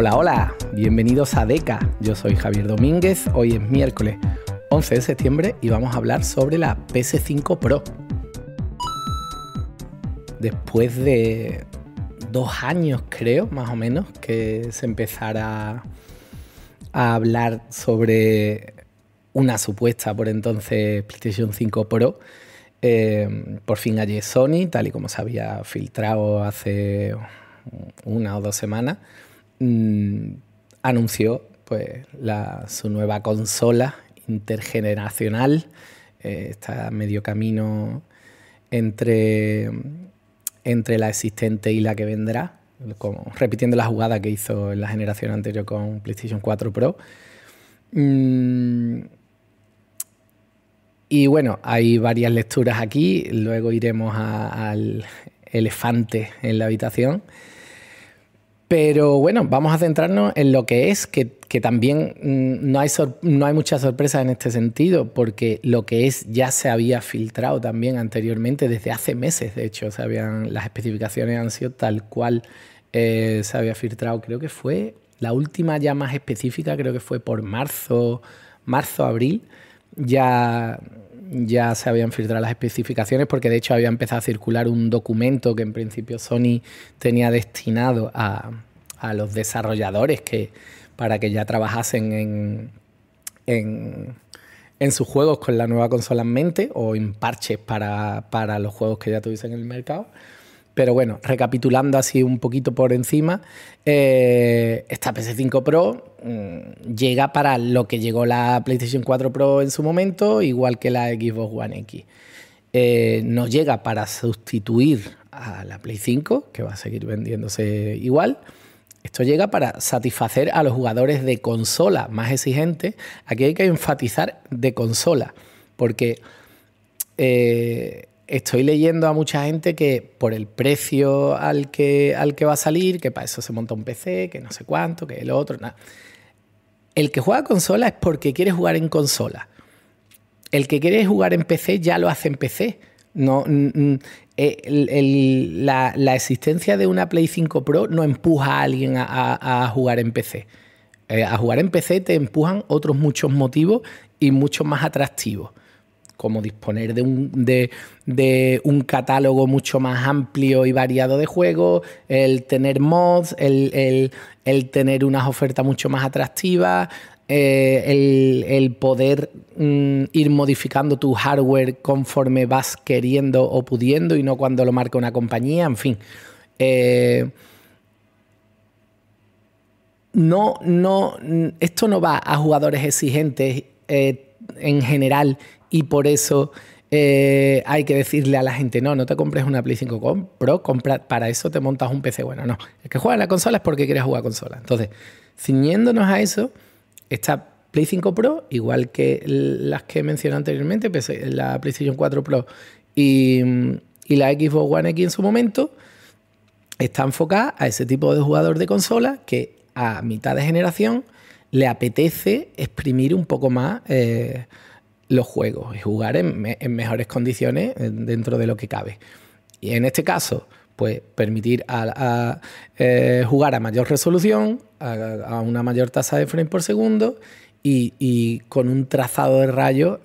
Hola, hola, bienvenidos a DECA. Yo soy Javier Domínguez, hoy es miércoles 11 de septiembre y vamos a hablar sobre la PS5 Pro. Después de dos años, creo, más o menos, que se empezara a hablar sobre una supuesta por entonces PlayStation 5 Pro. Eh, por fin allí Sony, tal y como se había filtrado hace una o dos semanas, Mm, anunció pues, su nueva consola intergeneracional. Eh, está a medio camino entre, la existente y la que vendrá, repitiendo la jugada que hizo en la generación anterior con PlayStation 4 Pro. Mm, y bueno, hay varias lecturas aquí, luego iremos al elefante en la habitación. Pero bueno, vamos a centrarnos en lo que es, que, también mm, no hay, no hay mucha sorpresa en este sentido, porque lo que es ya se había filtrado también anteriormente, desde hace meses, de hecho, se las especificaciones han sido tal cual eh, se había filtrado, creo que fue la última ya más específica, creo que fue por marzo, marzo, abril, ya ya se habían filtrado las especificaciones porque de hecho había empezado a circular un documento que en principio Sony tenía destinado a, los desarrolladores para que ya trabajasen en, sus juegos con la nueva consola en mente o en parches para, para los juegos que ya tuviesen en el mercado. Pero bueno, recapitulando así un poquito por encima, eh, esta PS5 Pro mm, llega para lo que llegó la PlayStation 4 Pro en su momento, igual que la Xbox One X. Eh, no llega para sustituir a la Play 5, que va a seguir vendiéndose igual. Esto llega para satisfacer a los jugadores de consola más exigentes. Aquí hay que enfatizar de consola, porque eh, estoy leyendo a mucha gente que por el precio al que, al que va a salir, que para eso se monta un PC, que no sé cuánto, que el otro, nada. El que juega consola es porque quiere jugar en consola. El que quiere jugar en PC ya lo hace en PC. No, eh, la, existencia de una Play 5 Pro no empuja a alguien a, jugar en PC. a jugar en PC eh, te empujan otros muchos motivos y muchos más atractivos como disponer de un, de, un catálogo mucho más amplio y variado de juegos, el tener mods, el, tener unas ofertas mucho más atractivas, eh, el, poder mm, ir modificando tu hardware conforme vas queriendo o pudiendo y no cuando lo marca una compañía, en fin. Eh, no, no, esto no va a jugadores exigentes. Eh, en general y por eso eh, hay que decirle a la gente, no, no te compres una Play 5 Pro, compra, para eso te montas un PC bueno. No, el que juega en la consola es porque quieres jugar a consola. Entonces, ciñéndonos a eso, esta Play 5 Pro, igual que las que mencioné anteriormente, la PlayStation 4 Pro y, y la Xbox One X en su momento, está enfocada a ese tipo de jugador de consola que a mitad de generación le apetece exprimir un poco más eh, los juegos y jugar en, mejores condiciones eh, dentro de lo que cabe. Y en este caso, pues permitir eh, jugar a mayor resolución, a, una mayor tasa de frame por segundo y, con un trazado de rayos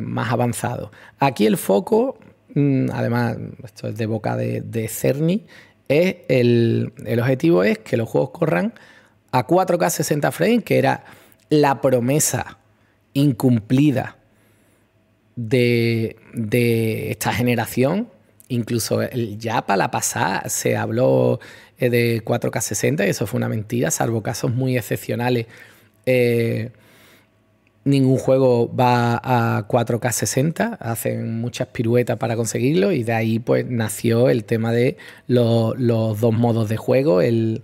más avanzado. Aquí el foco, mm, además, esto es de boca de, de Cerny, es el, el objetivo es que los juegos corran a 4K 60 frames, que era la promesa incumplida de, esta generación. Incluso ya para la pasada se habló eh, de 4K 60 y eso fue una mentira, salvo casos muy excepcionales. Eh, ningún juego va a 4K 60, hacen muchas piruetas para conseguirlo y de ahí pues nació el tema de los, los dos modos de juego, el,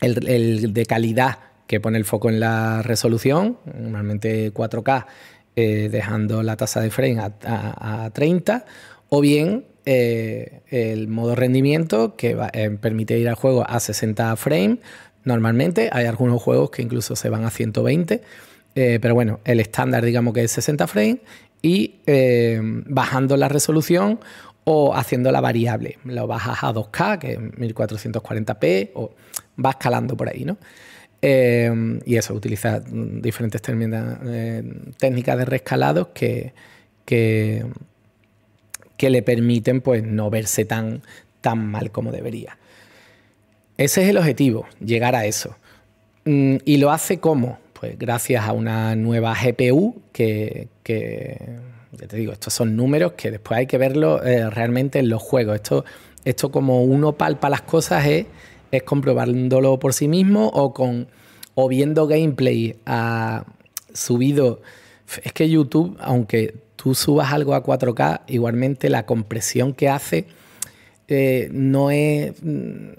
el, de calidad que pone el foco en la resolución, normalmente 4K, eh, dejando la tasa de frame a, 30, o bien eh, el modo rendimiento que eh, permite ir al juego a 60 frame Normalmente hay algunos juegos que incluso se van a 120, pero bueno, el estándar digamos que es 60 frame y bajando la resolución o haciendo la variable. Lo bajas a 2K, que es 1440p, o va escalando por ahí, ¿no? Eh, y eso, utiliza diferentes eh, técnicas de rescalado que, que, le permiten pues, no verse tan, tan mal como debería. Ese es el objetivo, llegar a eso. Mm, ¿Y lo hace cómo? Pues gracias a una nueva GPU que, ya te digo, estos son números que después hay que verlo eh, realmente en los juegos. Esto, esto como uno palpa las cosas es es comprobándolo por sí mismo o con o viendo gameplay ah, subido. Es que YouTube, aunque tú subas algo a 4K, igualmente la compresión que hace eh, no es. Mm,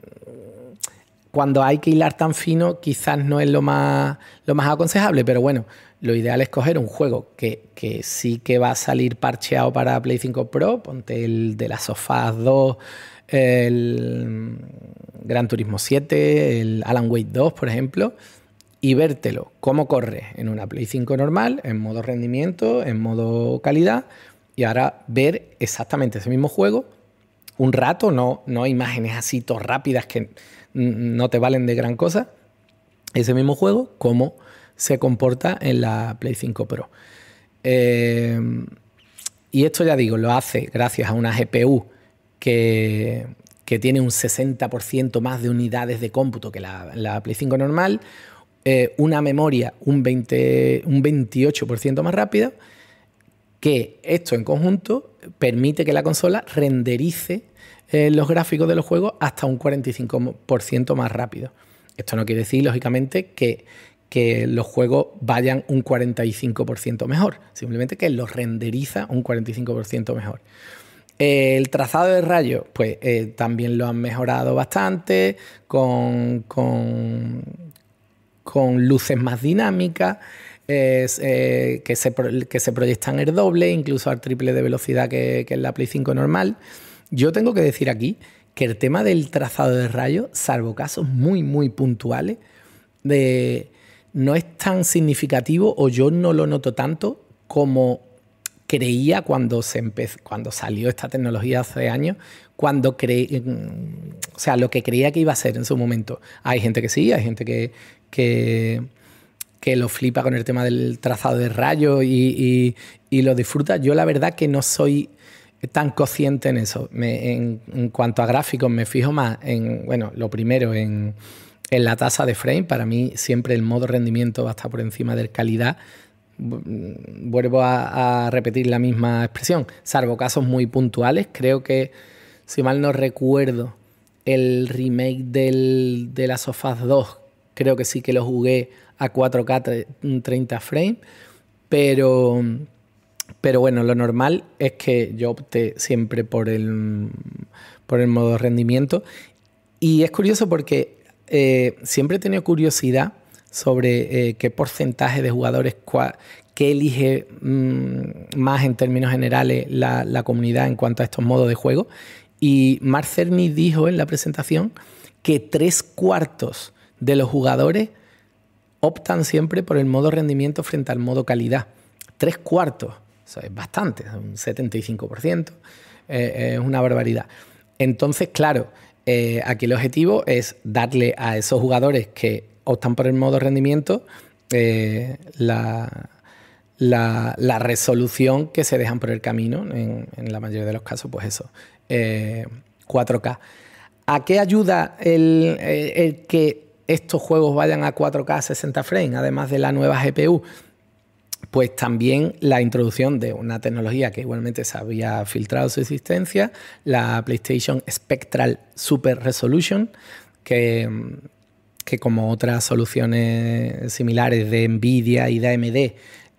cuando hay que hilar tan fino, quizás no es lo más, lo más aconsejable, pero bueno, lo ideal es coger un juego que, que, sí que va a salir parcheado para Play 5 Pro, ponte el de las sofás 2, el Gran Turismo 7, el Alan Wake 2, por ejemplo, y vértelo cómo corre en una Play 5 normal, en modo rendimiento, en modo calidad, y ahora ver exactamente ese mismo juego un rato, no, no imágenes así rápidas que no te valen de gran cosa, ese mismo juego, cómo se comporta en la Play 5 Pro. Em, y esto ya digo, lo hace gracias a una GPU que, tiene un 60% más de unidades de cómputo que la, Play 5 normal, eh, una memoria un, 28% más rápida, que esto en conjunto permite que la consola renderice eh, los gráficos de los juegos hasta un 45% más rápido. Esto no quiere decir, lógicamente, que los juegos vayan un 45% mejor, simplemente que los renderiza un 45% mejor el trazado de rayo, pues eh, también lo han mejorado bastante con, luces más dinámicas. Eh, que, se, proyectan el doble, incluso al triple de velocidad que, la Play 5 normal. Yo tengo que decir aquí que el tema del trazado de rayos, salvo casos muy, muy puntuales, no es tan significativo o yo no lo noto tanto como creía cuando, se cuando salió esta tecnología hace años, cuando cre mm, o sea, lo que creía que iba a ser en su momento. Hay gente que sí, hay gente que, que, lo flipa con el tema del trazado de rayos y, y, lo disfruta. Yo la verdad que no soy tan consciente en eso. en, cuanto a gráficos, me fijo más en, bueno, lo primero, en, en la tasa de frame. Para mí siempre el modo rendimiento va a estar por encima de calidad vuelvo a, repetir la misma expresión, salvo casos muy puntuales, creo que, si mal no recuerdo, el remake del, de la Sofas 2, creo que sí que lo jugué a 4K 30 frames, pero, pero bueno, lo normal es que yo opté siempre por el, por el modo rendimiento. Y es curioso porque eh, siempre he tenido curiosidad sobre eh, qué porcentaje de jugadores, qué elige mm, más en términos generales la, comunidad en cuanto a estos modos de juego. Y Mark Cerny dijo en la presentación que tres cuartos de los jugadores optan siempre por el modo rendimiento frente al modo calidad. Tres cuartos, eso es bastante, un 75%, eh, es una barbaridad. Entonces, claro, eh, aquí el objetivo es darle a esos jugadores que optan por el modo rendimiento, eh, la, resolución que se dejan por el camino, en, la mayoría de los casos, pues eso, 4K. Eh, ¿A qué ayuda eh, el, que estos juegos vayan a 4K a 60 frames, además de la nueva GPU? Pues también la introducción de una tecnología que igualmente se había filtrado su existencia, la PlayStation Spectral Super Resolution, que, que como otras soluciones similares de Nvidia y de AMD,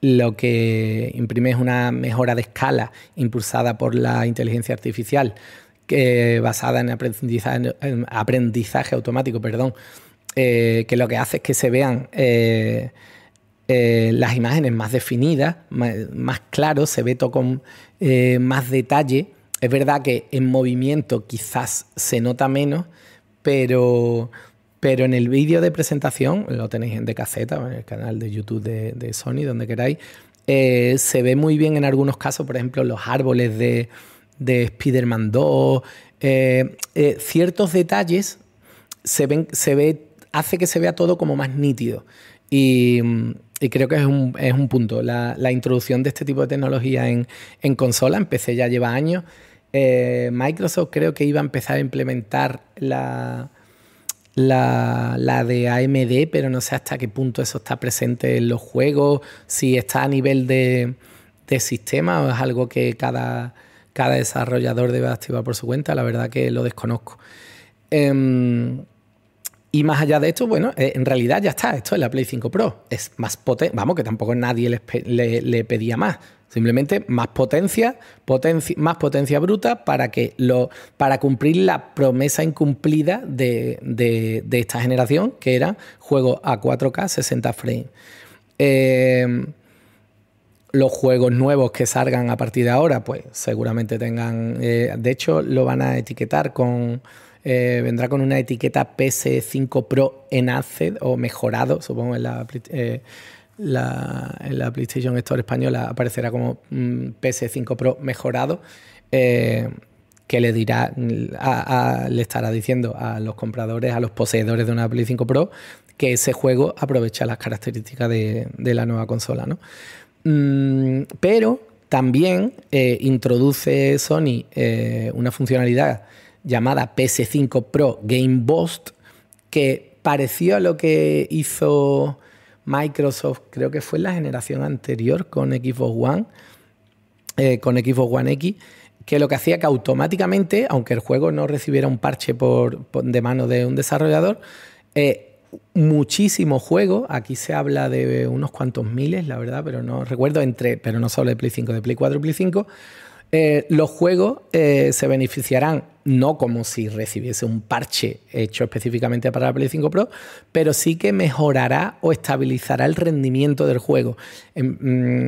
lo que imprime es una mejora de escala impulsada por la inteligencia artificial, que, basada en aprendizaje, automático, perdón, eh, que lo que hace es que se vean eh, eh, las imágenes más definidas, más, claras, se ve todo con más detalle. Es verdad que en movimiento quizás se nota menos, pero pero en el vídeo de presentación, lo tenéis en De Caseta, en el canal de YouTube de, Sony, donde queráis, eh, se ve muy bien en algunos casos, por ejemplo, los árboles de, Spider-Man 2, eh, eh, ciertos detalles se ven, se ve, hace que se vea todo como más nítido. Y, creo que es un, punto. La, introducción de este tipo de tecnología en consola, empecé ya lleva años. Microsoft creo que iba a empezar a implementar la, la, de AMD, pero no sé hasta qué punto eso está presente en los juegos, si está a nivel de, sistema o es algo que cada, cada desarrollador debe activar por su cuenta, la verdad que lo desconozco. Em, y más allá de esto, bueno, eh, en realidad ya está, esto es la Play 5 Pro, es más potente, vamos, que tampoco nadie le pedía más, Simplemente más potencia, más potencia bruta para, que lo, para cumplir la promesa incumplida de, esta generación, que era juegos a 4K 60 frames. Em, los juegos nuevos que salgan a partir de ahora, pues seguramente tengan. Eh, de hecho, lo van a etiquetar con. Eh, vendrá con una etiqueta PS5 Pro en Enhanced o mejorado, supongo, en la, eh, en la PlayStation Store española aparecerá como mm, PS5 Pro mejorado, eh, que le dirá, le estará diciendo a los compradores, a los poseedores de una Play 5 Pro, que ese juego aprovecha las características de, la nueva consola, mm, pero también eh, introduce Sony eh, una funcionalidad llamada PS5 Pro Game Boost, que pareció a lo que hizo Microsoft, creo que fue la generación anterior con Xbox One, eh, con Xbox One X, que lo que hacía que automáticamente, aunque el juego no recibiera un parche por, de mano de un desarrollador, eh, muchísimo muchísimos juegos, aquí se habla de unos cuantos miles, la verdad, pero no recuerdo, entre, pero no solo de Play 5, de Play 4 y Play 5, eh, los juegos se beneficiarán no como si recibiese un parche hecho específicamente para la Play 5 Pro, pero sí que mejorará o estabilizará el rendimiento del juego. Em,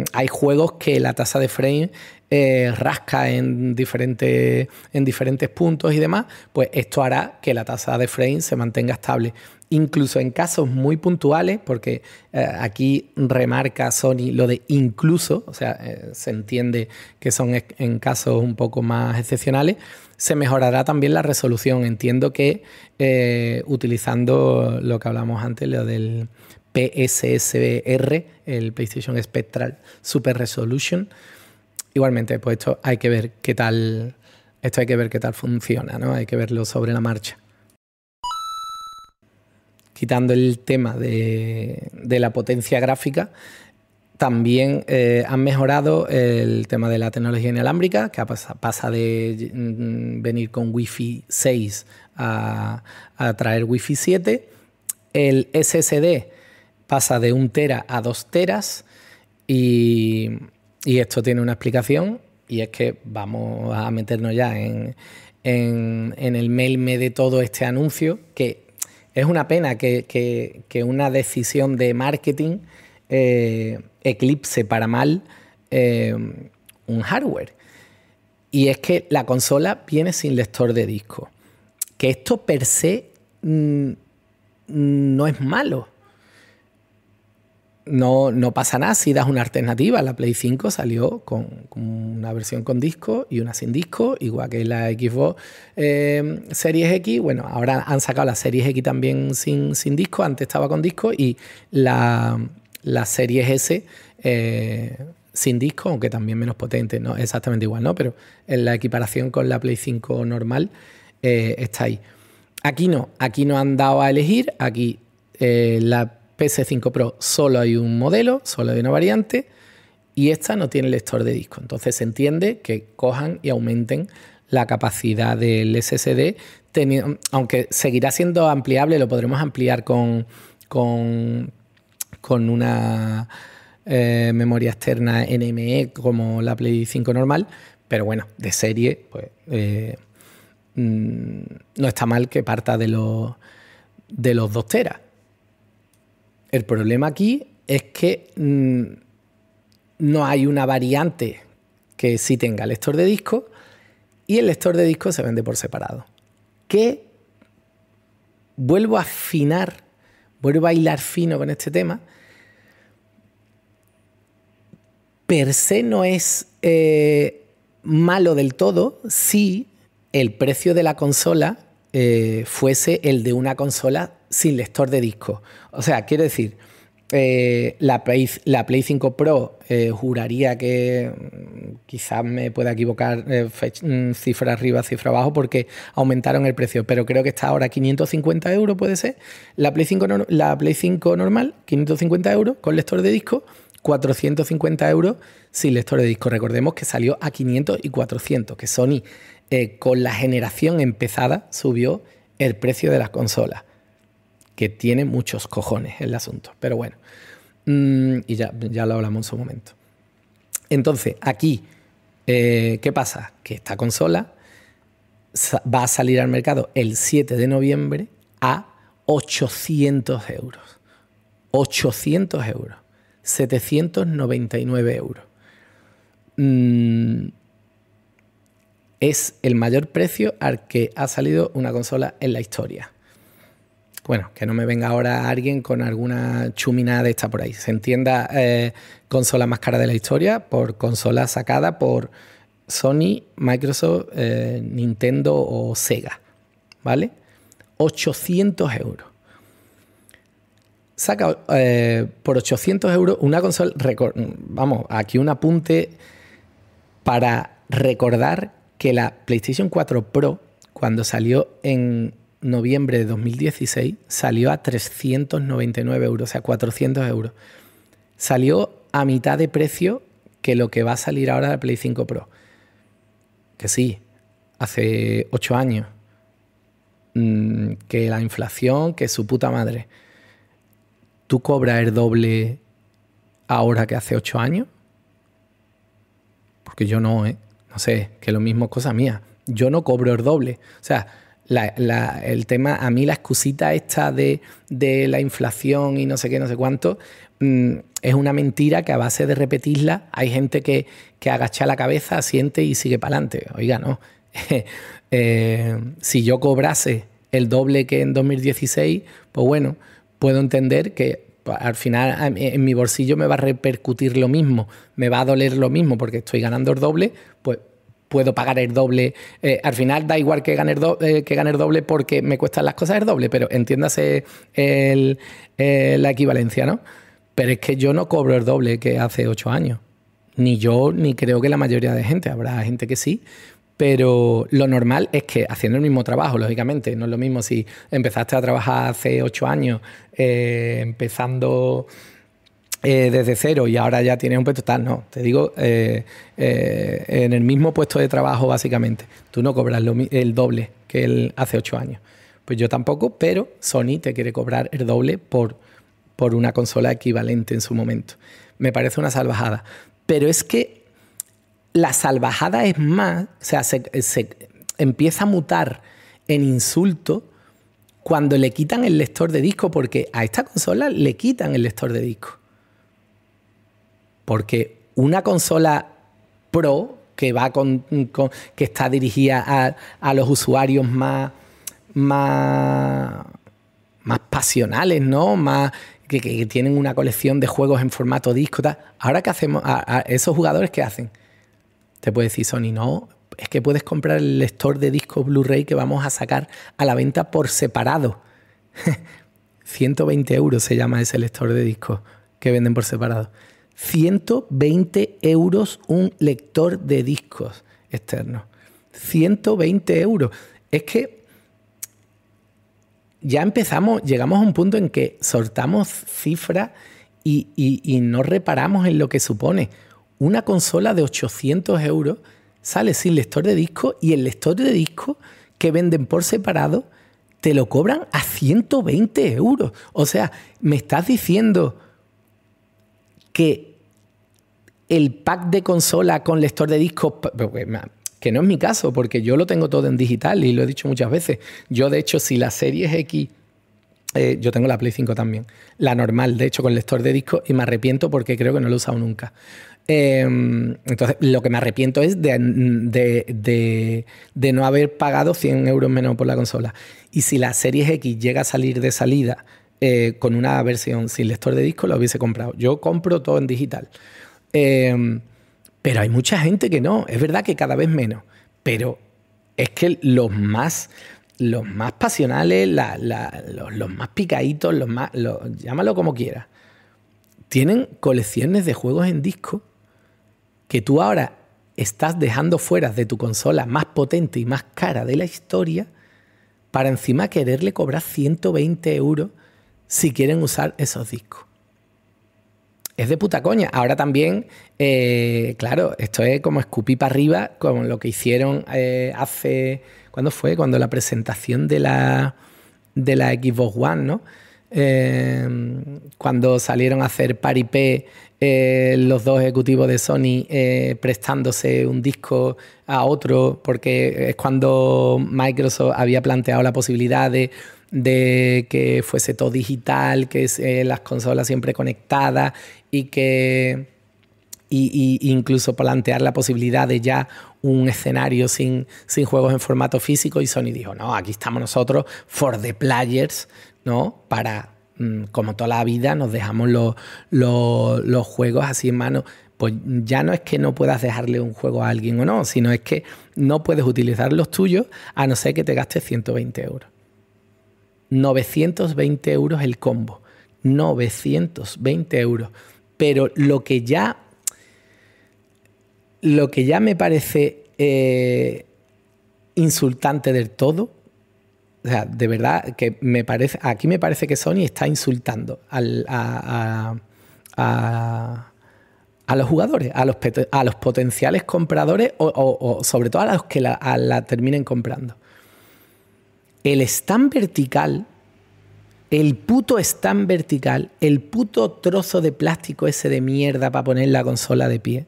mm, hay juegos que la tasa de frame eh, rasca en, diferentes, en diferentes puntos y demás, pues esto hará que la tasa de frame se mantenga estable. Incluso en casos muy puntuales, porque eh, aquí remarca Sony lo de incluso, o sea, eh, se entiende que son en casos un poco más excepcionales, se mejorará también la resolución. Entiendo que eh, utilizando lo que hablamos antes, lo del PSSR, el PlayStation Spectral Super Resolution. Igualmente, pues esto hay que ver qué tal. Esto hay que ver qué tal funciona, ¿no? Hay que verlo sobre la marcha. Quitando el tema de, de la potencia gráfica, también eh, han mejorado el tema de la tecnología inalámbrica, que pasa, de mm, venir con Wi-Fi 6 a, traer Wi-Fi 7. El SSD pasa de un tera a 2 teras y, esto tiene una explicación y es que vamos a meternos ya en, el mailme de todo este anuncio, que es una pena que una decisión de marketing eh, eclipse para mal eh, un hardware. Y es que la consola viene sin lector de disco. Que esto per se mm, no es malo. No, no, pasa nada si das una alternativa. La Play 5 salió con, una versión con disco y una sin disco, igual que la Xbox eh, Series X. Bueno, ahora han sacado la Series X también sin, sin disco, antes estaba con disco y la, la serie S eh, sin disco, aunque también menos potente, no exactamente igual, ¿no? Pero en la equiparación con la Play 5 normal eh, está ahí. Aquí no, aquí no han dado a elegir, aquí eh, la PS5 Pro solo hay un modelo, solo hay una variante, y esta no tiene lector de disco. Entonces se entiende que cojan y aumenten la capacidad del SSD, aunque seguirá siendo ampliable, lo podremos ampliar con con una eh, memoria externa NME como la Play 5 normal, pero bueno, de serie, pues eh, mm, no está mal que parta de los, de los 2 teras. El problema aquí es que mm, no hay una variante que sí tenga lector de disco y el lector de disco se vende por separado. Que vuelvo a afinar Vuelvo a bailar fino con este tema, per se no es eh, malo del todo si el precio de la consola eh, fuese el de una consola sin lector de disco. O sea, quiero decir, eh, la, Play, la, Play, 5 Pro eh, juraría que mm, quizás me pueda equivocar eh, mm, cifra arriba, cifra abajo, porque aumentaron el precio, pero creo que está ahora 550 euros, puede ser. La Play 5, la Play 5 normal, 550 euros con lector de disco, 450 euros sin lector de disco. Recordemos que salió a 500 y 400, que Sony con la generación empezada subió el precio de las consolas que tiene muchos cojones el asunto. Pero bueno, mm, y ya, ya lo hablamos en su momento. Entonces, aquí, eh, ¿qué pasa? Que esta consola va a salir al mercado el 7 de noviembre a 800 euros. 800 euros. 799 euros. Mm, es el mayor precio al que ha salido una consola en la historia bueno, que no me venga ahora alguien con alguna chuminada de esta por ahí. Se entienda eh, consola más cara de la historia por consola sacada por Sony, Microsoft, eh, Nintendo o Sega. ¿Vale? 800 euros. Saca eh, por 800 euros una consola. Vamos, aquí un apunte para recordar que la PlayStation 4 Pro, cuando salió en noviembre de 2016 salió a 399 euros, o sea, 400 euros. Salió a mitad de precio que lo que va a salir ahora la Play 5 Pro. Que sí, hace 8 años. Mm, que la inflación, que su puta madre. ¿Tú cobras el doble ahora que hace 8 años? Porque yo no, ¿eh? No sé, que lo mismo es cosa mía. Yo no cobro el doble. O sea, el tema, a mí la excusita esta de, la inflación y no sé qué, no sé cuánto, mm, es una mentira que a base de repetirla hay gente que, agacha la cabeza, siente y sigue para adelante. Oiga, no. Eh, si yo cobrase el doble que en 2016, pues bueno, puedo entender que al final en mi bolsillo me va a repercutir lo mismo, me va a doler lo mismo porque estoy ganando el doble, pues puedo pagar el doble. Eh, al final da igual que gane, el doble, eh, que doble porque me cuestan las cosas el doble, pero entiéndase eh, la equivalencia, ¿no? Pero es que yo no cobro el doble que hace ocho años. Ni yo, ni creo que la mayoría de gente. Habrá gente que sí, pero lo normal es que haciendo el mismo trabajo, lógicamente, no es lo mismo si empezaste a trabajar hace ocho años, empezando eh, desde cero y ahora ya tiene un puesto tal, no, te digo, eh, eh, en el mismo puesto de trabajo básicamente, tú no cobras el doble que él hace ocho años. Pues yo tampoco, pero Sony te quiere cobrar el doble por, por una consola equivalente en su momento. Me parece una salvajada. Pero es que la salvajada es más, o sea, se empieza a mutar en insulto cuando le quitan el lector de disco, porque a esta consola le quitan el lector de disco. Porque una consola Pro que va que está dirigida a, los usuarios más, pasionales, ¿no? que, tienen una colección de juegos en formato disco. Ahora qué hacemos, a, esos jugadores que hacen, te puedes decir Sony, no, es que puedes comprar el lector de discos Blu-ray que vamos a sacar a la venta por separado. 120 euros se llama ese lector de discos que venden por separado. 120 euros un lector de discos externos. 120 euros. Es que ya empezamos, llegamos a un punto en que sortamos cifras y, no reparamos en lo que supone. Una consola de 800 euros sale sin lector de discos y el lector de disco que venden por separado te lo cobran a 120 euros. O sea, me estás diciendo que el pack de consola con lector de discos, pues, que no es mi caso, porque yo lo tengo todo en digital y lo he dicho muchas veces. Yo, de hecho, si la serie X eh, yo tengo la Play 5 también. La normal, de hecho, con lector de disco. Y me arrepiento porque creo que no lo he usado nunca. Em, entonces, lo que me arrepiento es de, de, no haber pagado 100 euros menos por la consola. Y si la Series X llega a salir de salida eh, con una versión sin lector de disco lo hubiese comprado. Yo compro todo en digital. Em, pero hay mucha gente que no. Es verdad que cada vez menos. Pero es que los más, los más pasionales, los, más picaditos, los más. llámalo como quieras. Tienen colecciones de juegos en disco que tú ahora estás dejando fuera de tu consola más potente y más cara de la historia para encima quererle cobrar 120 euros si quieren usar esos discos. Es de puta coña. Ahora también, eh, claro, esto es como escupir para arriba con lo que hicieron eh, hace. ¿Cuándo fue? Cuando la presentación de la, de la Xbox One, ¿no? Em, cuando salieron a hacer paripé eh, los dos ejecutivos de Sony prestándose un disco a otro, porque es cuando Microsoft había planteado la posibilidad de de que fuese todo digital, que eh, las consolas siempre conectadas y que y, incluso plantear la posibilidad de ya un escenario sin, sin juegos en formato físico y Sony dijo, no, aquí estamos nosotros for the players, ¿no? Para, mm, como toda la vida, nos dejamos los, los juegos así en mano pues ya no es que no puedas dejarle un juego a alguien o no, sino es que no puedes utilizar los tuyos a no ser que te gastes 120 euros. 920 euros el combo. 920 euros. Pero lo que ya. Lo que ya me parece eh, insultante del todo. O sea, de verdad que me parece. Aquí me parece que Sony está insultando a, los jugadores, a los, potenciales compradores o, sobre todo a los que la terminen comprando el stand vertical, el puto stand vertical, el puto trozo de plástico ese de mierda para poner la consola de pie,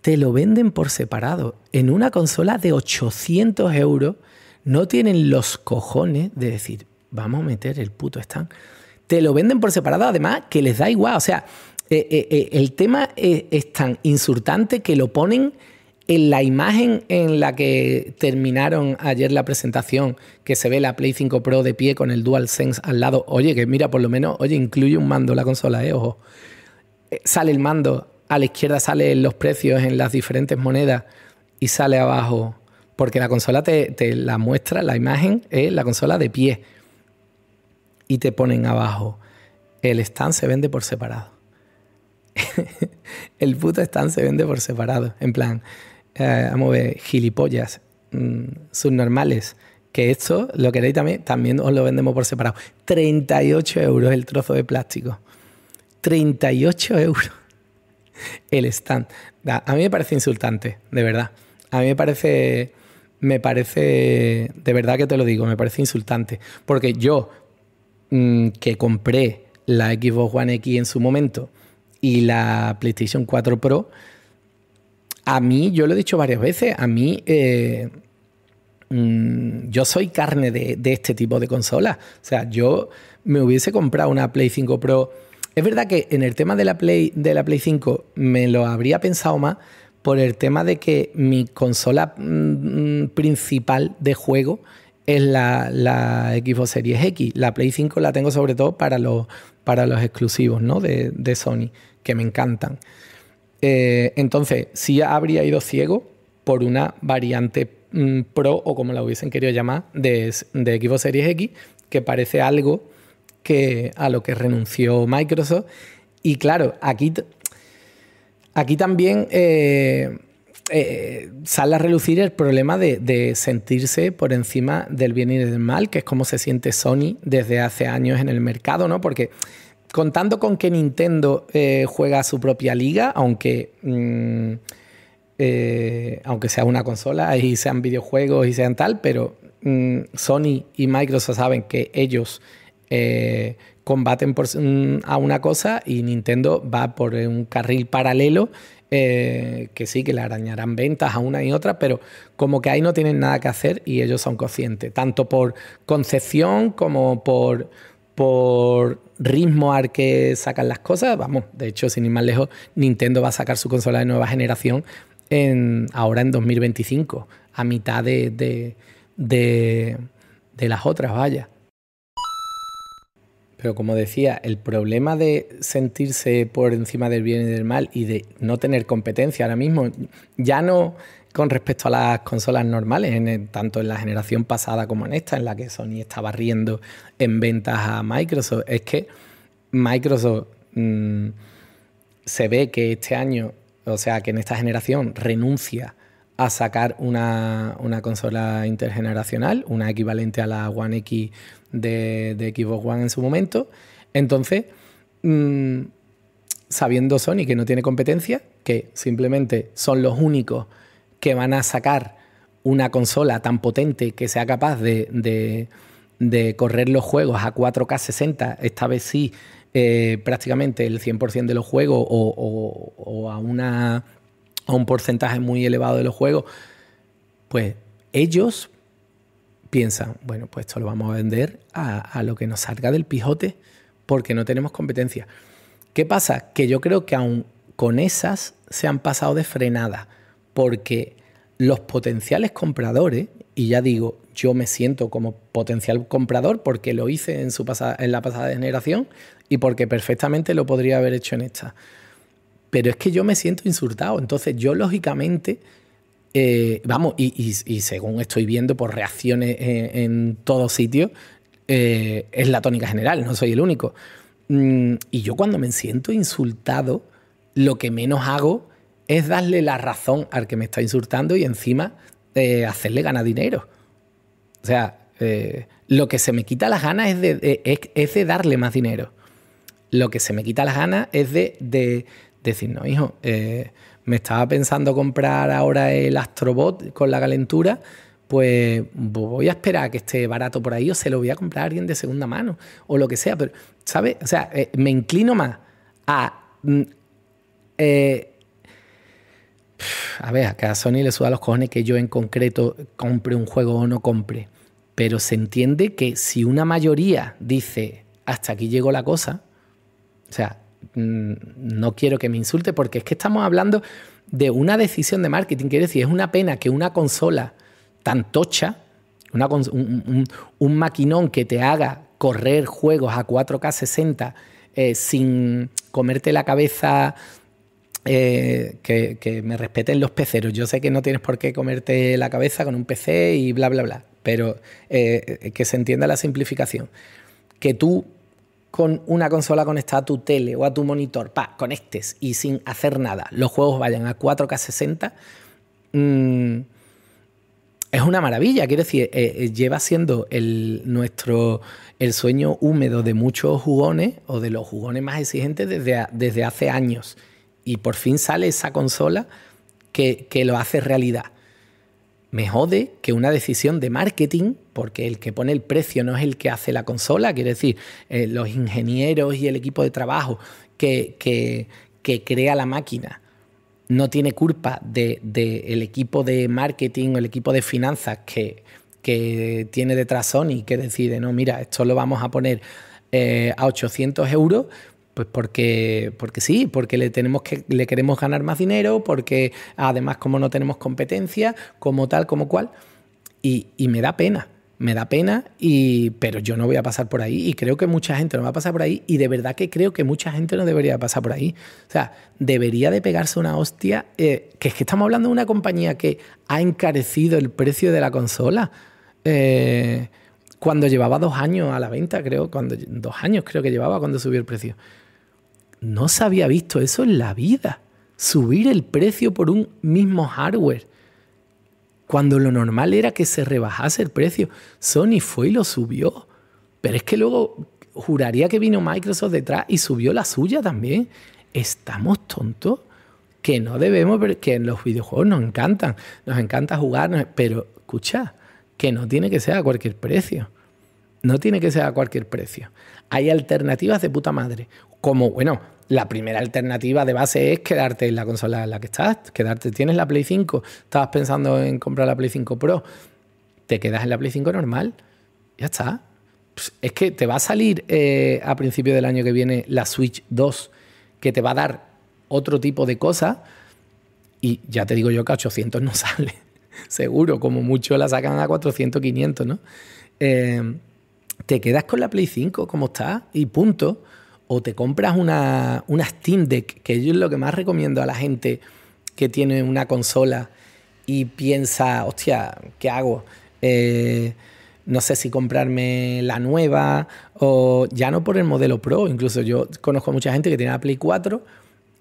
te lo venden por separado. En una consola de 800 euros no tienen los cojones de decir, vamos a meter el puto stand. Te lo venden por separado, además, que les da igual. O sea, eh, eh, eh, el tema es tan insultante que lo ponen en la imagen en la que terminaron ayer la presentación, que se ve la Play 5 Pro de pie con el DualSense al lado, oye, que mira, por lo menos, oye, incluye un mando la consola, eh, ojo. Eh, sale el mando, a la izquierda salen los precios en las diferentes monedas y sale abajo, porque la consola te, la muestra, la imagen es la consola de pie. Y te ponen abajo, el stand se vende por separado. el puto stand se vende por separado, en plan eh, a ver, gilipollas mm, subnormales. Que esto lo queréis también, también os lo vendemos por separado. 38 euros el trozo de plástico. 38 euros el stand. A mí me parece insultante, de verdad. A mí me parece, me parece, de verdad que te lo digo, me parece insultante. Porque yo, mm, que compré la Xbox One X en su momento y la PlayStation 4 Pro, a mí, yo lo he dicho varias veces, a mí eh, mm, yo soy carne de, este tipo de consolas. O sea, yo me hubiese comprado una Play 5 Pro. Es verdad que en el tema de la Play, de la Play 5 me lo habría pensado más por el tema de que mi consola mm, mm, principal de juego es la, Xbox Series X. La Play 5 la tengo sobre todo para los, para los exclusivos de Sony, que me encantan. Eh, entonces, sí habría ido ciego por una variante mm, Pro o como la hubiesen querido llamar de, de Xbox Series X, que parece algo que, a lo que renunció Microsoft. Y claro, aquí, aquí también eh, eh, sale a relucir el problema de, sentirse por encima del bien y del mal, que es como se siente Sony desde hace años en el mercado, ¿no? Porque contando con que Nintendo eh, juega su propia liga, aunque, mm, eh, aunque sea una consola y sean videojuegos y sean tal, pero mm, Sony y Microsoft saben que ellos eh, combaten mm, a una cosa y Nintendo va por un carril paralelo. que sí, que le arañarán ventas a una y otra, pero como que ahí no tienen nada que hacer y ellos son conscientes, tanto por concepción como por, por ritmo al que sacan las cosas, vamos, de hecho, sin ir más lejos, Nintendo va a sacar su consola de nueva generación en, ahora en 2025, a mitad de, de, de, de las otras, vaya. Pero como decía, el problema de sentirse por encima del bien y del mal y de no tener competencia ahora mismo, ya no con respecto a las consolas normales, tanto en la generación pasada como en esta, en la que Sony estaba riendo en ventas a Microsoft, es que Microsoft mm, se ve que este año, o sea, que en esta generación renuncia a sacar una, consola intergeneracional, una equivalente a la One X de, Xbox One en su momento. Entonces, mm, sabiendo Sony que no tiene competencia, que simplemente son los únicos que van a sacar una consola tan potente que sea capaz de, correr los juegos a 4K 60, esta vez sí eh, prácticamente el 100% de los juegos o a una a un porcentaje muy elevado de los juegos, pues ellos piensan, bueno, pues esto lo vamos a vender a, lo que nos salga del pijote porque no tenemos competencia. ¿Qué pasa? Que yo creo que aún con esas se han pasado de frenada porque los potenciales compradores, y ya digo, yo me siento como potencial comprador porque lo hice en, su en la pasada generación y porque perfectamente lo podría haber hecho en esta pero es que yo me siento insultado. Entonces yo lógicamente, eh, vamos, y, según estoy viendo por reacciones en, todo sitio, eh, es la tónica general, no soy el único. Mm, y yo cuando me siento insultado, lo que menos hago es darle la razón al que me está insultando y encima eh, hacerle ganar dinero. O sea, lo que se me quita las ganas es de, darle más dinero. Lo que se me quita las ganas es de decir, no, hijo, eh, me estaba pensando comprar ahora el Astrobot con la calentura, pues voy a esperar a que esté barato por ahí o se lo voy a comprar a alguien de segunda mano o lo que sea. Pero, ¿sabes? O sea, eh, me inclino más a... Mm, eh, a ver, acá a Sony le suda los cojones que yo en concreto compre un juego o no compre. Pero se entiende que si una mayoría dice hasta aquí llegó la cosa, o sea, no quiero que me insulte porque es que estamos hablando de una decisión de marketing. Quiero decir, es una pena que una consola tan tocha, un, maquinón que te haga correr juegos a 4K 60 eh, sin comerte la cabeza, eh, que, me respeten los peceros. Yo sé que no tienes por qué comerte la cabeza con un PC y bla, bla, bla, pero eh, que se entienda la simplificación. Que tú con una consola conectada a tu tele o a tu monitor, pa, conectes y sin hacer nada, los juegos vayan a 4K60, mm, es una maravilla. Quiero decir, eh, eh, lleva siendo el, nuestro, el sueño húmedo de muchos jugones o de los jugones más exigentes desde, desde hace años. Y por fin sale esa consola que, que lo hace realidad me jode que una decisión de marketing, porque el que pone el precio no es el que hace la consola, quiere decir, eh, los ingenieros y el equipo de trabajo que, crea la máquina no tiene culpa del equipo de marketing o el equipo de finanzas que, tiene detrás Sony, que decide, no, mira, esto lo vamos a poner eh, a 800 euros pues porque, porque sí, porque le, tenemos que, le queremos ganar más dinero, porque además como no tenemos competencia, como tal, como cual. Y, me da pena, me da pena, y, pero yo no voy a pasar por ahí y creo que mucha gente no va a pasar por ahí y de verdad que creo que mucha gente no debería pasar por ahí. O sea, debería de pegarse una hostia, eh, que es que estamos hablando de una compañía que ha encarecido el precio de la consola. Eh, cuando llevaba dos años a la venta, creo, cuando dos años creo que llevaba cuando subió el precio no se había visto eso en la vida. Subir el precio por un mismo hardware. Cuando lo normal era que se rebajase el precio. Sony fue y lo subió. Pero es que luego juraría que vino Microsoft detrás y subió la suya también. ¿Estamos tontos? Que no debemos, que en los videojuegos nos encantan. Nos encanta jugar, pero escucha, que no tiene que ser a cualquier precio. No tiene que ser a cualquier precio hay alternativas de puta madre. Como, bueno, la primera alternativa de base es quedarte en la consola en la que estás, quedarte, tienes la Play 5, estabas pensando en comprar la Play 5 Pro, te quedas en la Play 5 normal, ya está. Pues, es que te va a salir eh, a principio del año que viene la Switch 2, que te va a dar otro tipo de cosas, y ya te digo yo que a 800 no sale, seguro, como mucho la sacan a 400, 500, ¿no? Eh, te quedas con la Play 5 como está y punto. O te compras una, Steam Deck, que yo es lo que más recomiendo a la gente que tiene una consola y piensa, hostia, ¿qué hago? Eh, no sé si comprarme la nueva o ya no por el modelo Pro. Incluso yo conozco a mucha gente que tiene la Play 4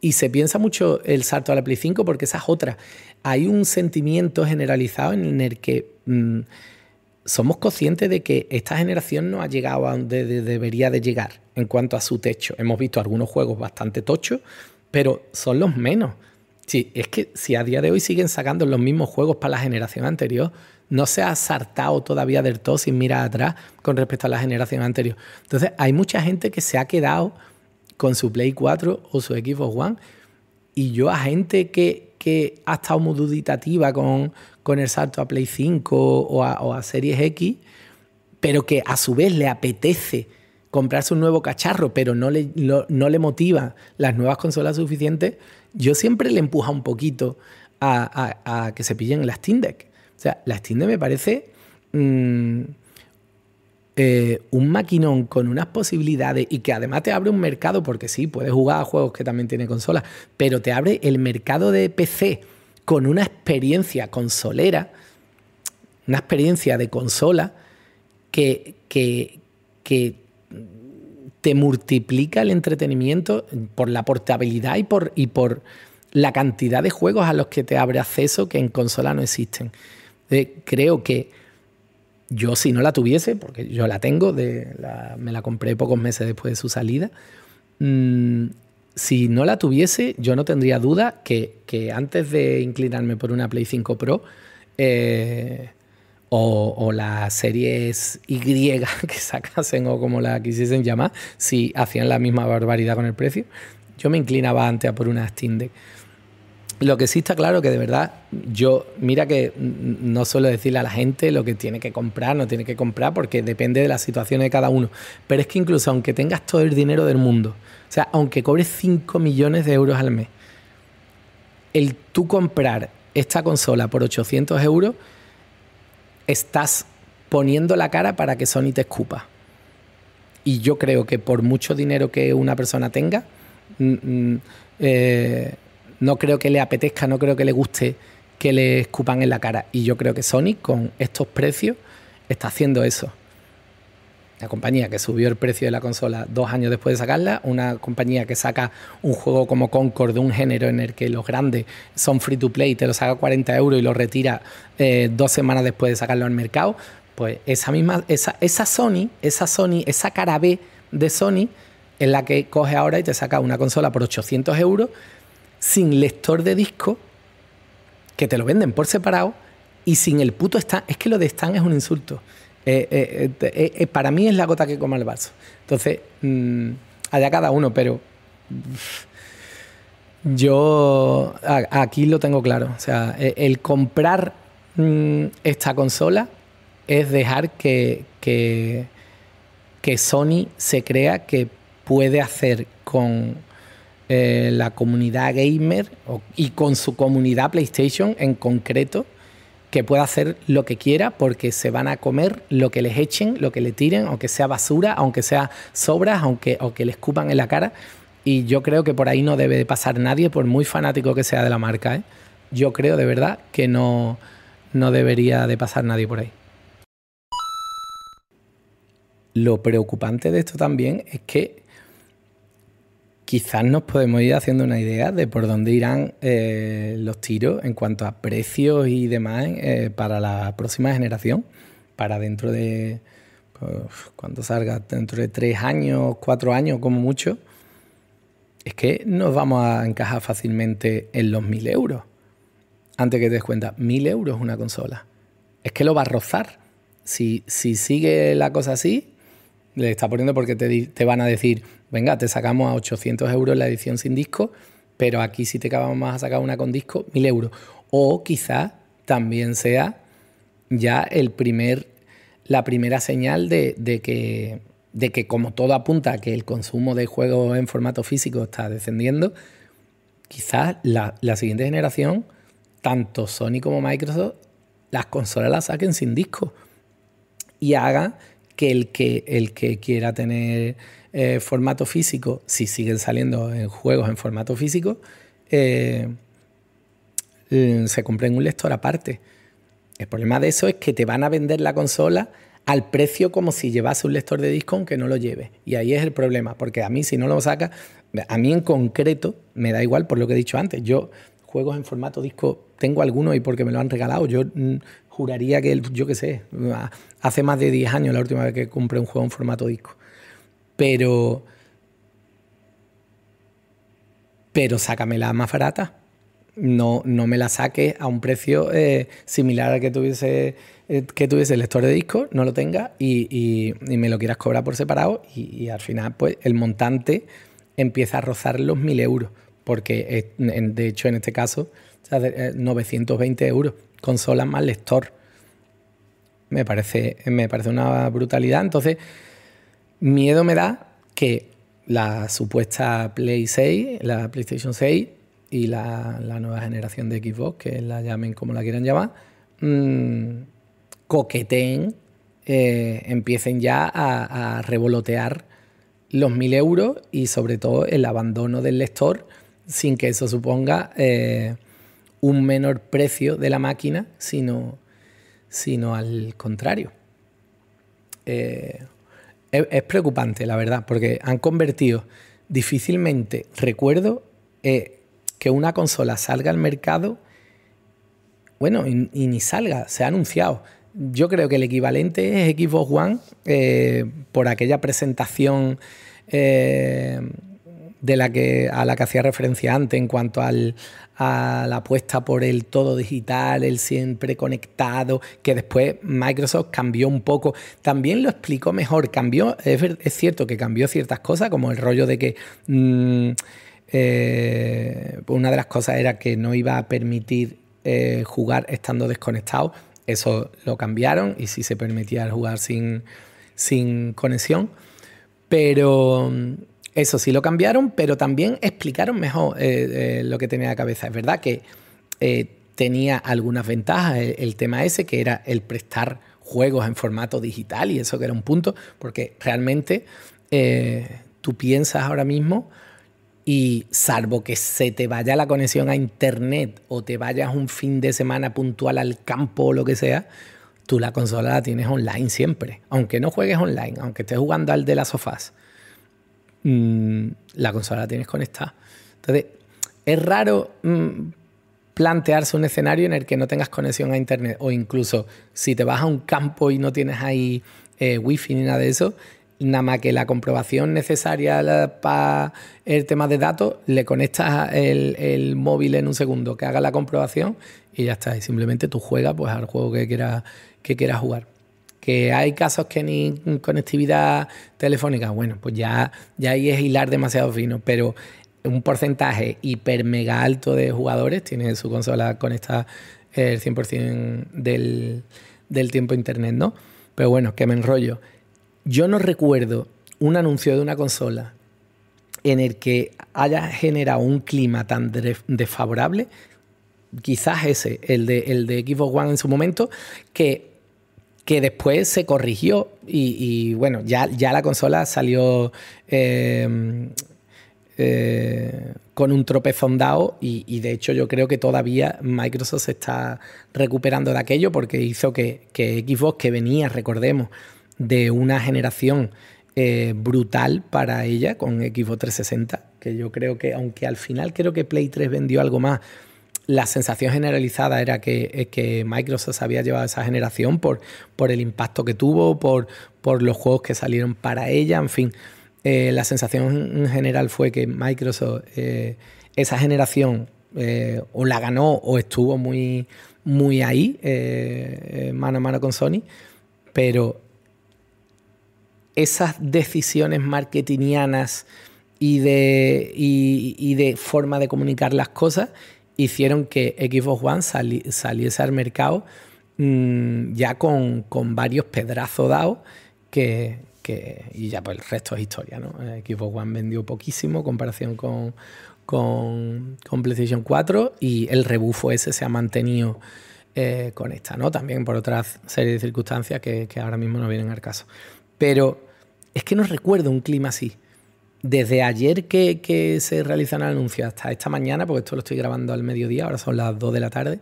y se piensa mucho el salto a la Play 5 porque esa es otra. Hay un sentimiento generalizado en el que mm, somos conscientes de que esta generación no ha llegado a donde debería de llegar en cuanto a su techo. Hemos visto algunos juegos bastante tochos, pero son los menos. Sí, es que si a día de hoy siguen sacando los mismos juegos para la generación anterior, no se ha saltado todavía del todo sin mirar atrás con respecto a la generación anterior. Entonces, hay mucha gente que se ha quedado con su Play 4 o su Xbox One. Y yo a gente que, que ha estado muy duditativa con, con el salto a Play 5 o a, Series X, pero que a su vez le apetece comprarse un nuevo cacharro, pero no le, no, le motiva las nuevas consolas suficientes, yo siempre le empuja un poquito a, que se pillen las Steam Deck. O sea, la Steam Deck me parece mm, eh, un maquinón con unas posibilidades y que además te abre un mercado, porque sí, puedes jugar a juegos que también tiene consolas, pero te abre el mercado de PC con una experiencia consolera, una experiencia de consola que, te multiplica el entretenimiento por la portabilidad y por, y por la cantidad de juegos a los que te abre acceso que en consola no existen. Eh, creo que yo si no la tuviese, porque yo la tengo, me la compré pocos meses después de su salida, mm, si no la tuviese, yo no tendría duda que, antes de inclinarme por una Play 5 Pro eh, o, o las series Y que sacasen o como la quisiesen llamar, si hacían la misma barbaridad con el precio, yo me inclinaba antes a por una Steam Deck. Lo que sí está claro que de verdad yo, mira que no suelo decirle a la gente lo que tiene que comprar, no tiene que comprar, porque depende de la situación de cada uno. Pero es que incluso aunque tengas todo el dinero del mundo, o sea, aunque cobres 5 millones de euros al mes, el tú comprar esta consola por 800 euros, estás poniendo la cara para que Sony te escupa. Y yo creo que por mucho dinero que una persona tenga, eh, no creo que le apetezca, no creo que le guste que le escupan en la cara. Y yo creo que Sony, con estos precios, está haciendo eso. La compañía que subió el precio de la consola dos años después de sacarla, una compañía que saca un juego como Concord, un género en el que los grandes son free to play, y te lo saca 40 euros y lo retira eh, dos semanas después de sacarlo al mercado, pues esa misma, esa, Sony, esa Sony, esa cara B de Sony es la que coge ahora y te saca una consola por 800 euros sin lector de disco, que te lo venden por separado, y sin el puto stand. Es que lo de stand es un insulto. Eh, eh, eh, para mí es la gota que coma el vaso. Entonces, haya mm, allá cada uno, pero yo aquí lo tengo claro. O sea, e, el, comprar mm, esta consola es dejar que, que Sony se crea que puede hacer con eh, la comunidad gamer y con su comunidad PlayStation en concreto, que pueda hacer lo que quiera porque se van a comer lo que les echen, lo que le tiren, aunque sea basura, aunque sea sobras, aunque o que les escupan en la cara. Y yo creo que por ahí no debe de pasar nadie, por muy fanático que sea de la marca. ¿eh? Yo creo de verdad que no, no debería de pasar nadie por ahí. Lo preocupante de esto también es que Quizás nos podemos ir haciendo una idea de por dónde irán eh, los tiros en cuanto a precios y demás eh, para la próxima generación, para dentro de, pues, cuando salga, dentro de tres años, cuatro años como mucho, es que nos vamos a encajar fácilmente en los mil euros. Antes que te des cuenta, mil euros una consola. Es que lo va a rozar. Si, sigue la cosa así, le está poniendo porque te, te van a decir venga, te sacamos a 800 euros la edición sin disco, pero aquí si te acabamos a sacar una con disco, 1000 euros. O quizás también sea ya el primer, la primera señal de, que, de que, como todo apunta a que el consumo de juegos en formato físico está descendiendo, quizás la, siguiente generación, tanto Sony como Microsoft, las consolas las saquen sin disco y haga que el que, el que quiera tener eh, formato físico, si siguen saliendo en juegos en formato físico, eh, mm, se compren un lector aparte. El problema de eso es que te van a vender la consola al precio como si llevase un lector de disco aunque no lo lleve. Y ahí es el problema, porque a mí si no lo saca, a mí en concreto me da igual por lo que he dicho antes. Yo juegos en formato disco tengo algunos y porque me lo han regalado. Yo mm, juraría que, yo qué sé, hace más de 10 años la última vez que compré un juego en formato disco pero. Pero sácame la más barata. No, no me la saques a un precio eh, similar al que tuviese, eh, que tuviese el lector de disco, no lo tenga y, me lo quieras cobrar por separado. Y, al final, pues el montante empieza a rozar los 1000 euros, porque de hecho, en este caso, 920 eh, euros, consola más lector. Me parece, me parece una brutalidad. Entonces, Miedo me da que la supuesta Play 6, la PlayStation 6 y la, nueva generación de Xbox, que la llamen como la quieran llamar, mm, coqueteen, eh, empiecen ya a, revolotear los 1000 euros y sobre todo el abandono del lector sin que eso suponga eh, un menor precio de la máquina, sino, sino al contrario. Eh, es, preocupante, la verdad, porque han convertido difícilmente, recuerdo, eh, que una consola salga al mercado, bueno, y, ni salga, se ha anunciado. Yo creo que el equivalente es Xbox One eh, por aquella presentación eh, de la que, a la que hacía referencia antes en cuanto a la apuesta por el todo digital, el siempre conectado, que después Microsoft cambió un poco. También lo explicó mejor, cambió, es, cierto que cambió ciertas cosas, como el rollo de que... Mm, eh, una de las cosas era que no iba a permitir eh, jugar estando desconectado. Eso lo cambiaron y sí se permitía jugar sin, sin conexión. Pero eso sí lo cambiaron, pero también explicaron mejor eh, eh, lo que tenía a la cabeza. Es verdad que eh, tenía algunas ventajas el, el, tema ese, que era el prestar juegos en formato digital y eso que era un punto, porque realmente tú piensas ahora mismo y salvo que se te vaya la conexión a internet o te vayas un fin de semana puntual al campo o lo que sea, tú la consola la tienes online siempre, aunque no juegues online, aunque estés jugando al de las sofás Mm, la consola la tienes conectada. Entonces, es raro mm, plantearse un escenario en el que no tengas conexión a Internet o incluso si te vas a un campo y no tienes ahí eh, wifi ni nada de eso, nada más que la comprobación necesaria para el tema de datos, le conectas el, móvil en un segundo que haga la comprobación y ya está. Y simplemente tú juegas pues, al juego que que quieras jugar que hay casos que ni conectividad telefónica, bueno, pues ya, ya ahí es hilar demasiado fino, pero un porcentaje hiper mega alto de jugadores tiene su consola conectada eh, el 100% del, tiempo internet, ¿no? Pero bueno, que me enrollo. Yo no recuerdo un anuncio de una consola en el que haya generado un clima tan desfavorable, quizás ese, el de, el de Xbox One en su momento, que que después se corrigió y, bueno, ya, ya la consola salió em, eh, con un tropezón dado y, de hecho yo creo que todavía Microsoft se está recuperando de aquello porque hizo que, que Xbox, que venía, recordemos, de una generación eh, brutal para ella con Xbox 360, que yo creo que, aunque al final creo que Play 3 vendió algo más, la sensación generalizada era que, eh, que, Microsoft había llevado a esa generación por, por el impacto que tuvo, por, por los juegos que salieron para ella, en fin. Eh, la sensación general fue que Microsoft, eh, esa generación, o la ganó o estuvo muy, muy ahí, mano a mano con Sony, pero esas decisiones marketingianas y de, y de forma de comunicar las cosas hicieron que Xbox One saliese al mercado mm, ya con, varios pedrazos dados que, y ya pues el resto es historia, ¿no? Xbox One vendió poquísimo en comparación con, PlayStation 4 y el rebufo ese se ha mantenido eh, con esta, ¿no? También por otra serie de circunstancias que, que, ahora mismo no vienen al caso. Pero es que no recuerdo un clima así desde ayer que, que se realizan anuncios hasta esta mañana, porque esto lo estoy grabando al mediodía, ahora son las 2 de la tarde,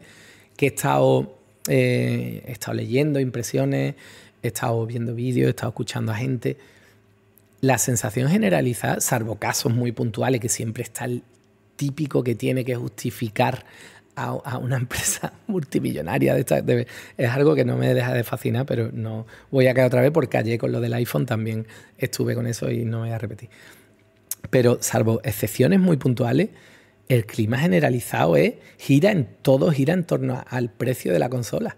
que eh, he estado, leyendo impresiones, he estado viendo vídeos, he estado escuchando a gente. La sensación generalizada, salvo casos muy puntuales, que siempre está el típico que tiene que justificar a, una empresa multimillonaria de es algo que no me deja de fascinar, pero no voy a caer otra vez porque ayer con lo del iPhone también estuve con eso y no me voy a repetir pero salvo excepciones muy puntuales, el clima generalizado es, gira en todo, gira en torno al precio de la consola.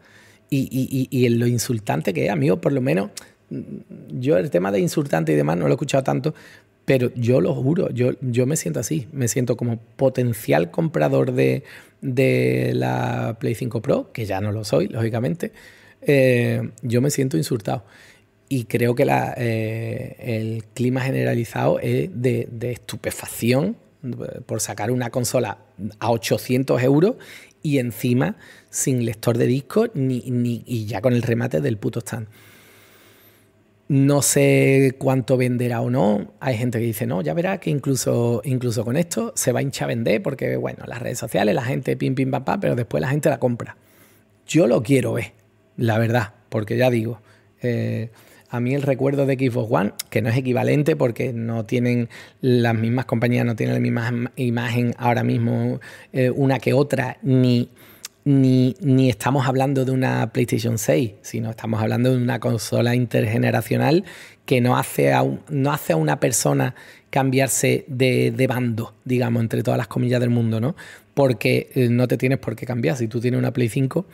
Y, en lo insultante que es, amigo, por lo menos, mm, yo el tema de insultante y demás no lo he escuchado tanto, pero yo lo juro, yo, yo me siento así, me siento como potencial comprador de, la Play 5 Pro, que ya no lo soy, lógicamente, eh, yo me siento insultado y creo que eh, el clima generalizado es de, estupefacción eh, por sacar una consola a 800 euros y encima sin lector de disco y ya con el remate del puto stand. No sé cuánto venderá o no. Hay gente que dice, no, ya verá que incluso, incluso con esto se va a a vender porque, bueno, las redes sociales, la gente pim, pim, pam, pero después la gente la compra. Yo lo quiero ver, la verdad, porque ya digo, eh, a mí el recuerdo de Xbox One, que no es equivalente porque no tienen las mismas compañías, no tienen la misma imagen ahora mismo eh, una que otra, ni, ni, estamos hablando de una PlayStation 6, sino estamos hablando de una consola intergeneracional que no hace a, no hace a una persona cambiarse de, bando, digamos, entre todas las comillas del mundo, ¿no? Porque eh, no te tienes por qué cambiar. Si tú tienes una Play 5,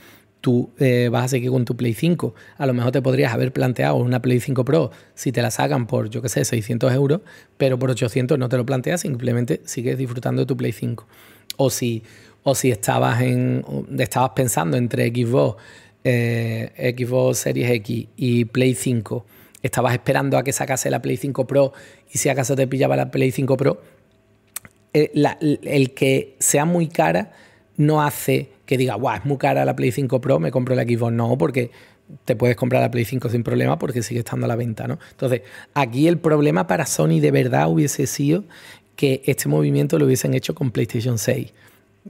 tú eh, vas a seguir con tu Play 5. A lo mejor te podrías haber planteado una Play 5 Pro si te la sacan por, yo qué sé, 600 euros, pero por 800 no te lo planteas, simplemente sigues disfrutando de tu Play 5. O si, o si estabas, en, estabas pensando entre Xbox, eh, Xbox Series X y Play 5, estabas esperando a que sacase la Play 5 Pro y si acaso te pillaba la Play 5 Pro, eh, el que sea muy cara no hace que diga, guau, es muy cara la Play 5 Pro, me compro la Xbox. No, porque te puedes comprar la Play 5 sin problema porque sigue estando a la venta, ¿no? Entonces, aquí el problema para Sony de verdad hubiese sido que este movimiento lo hubiesen hecho con PlayStation 6.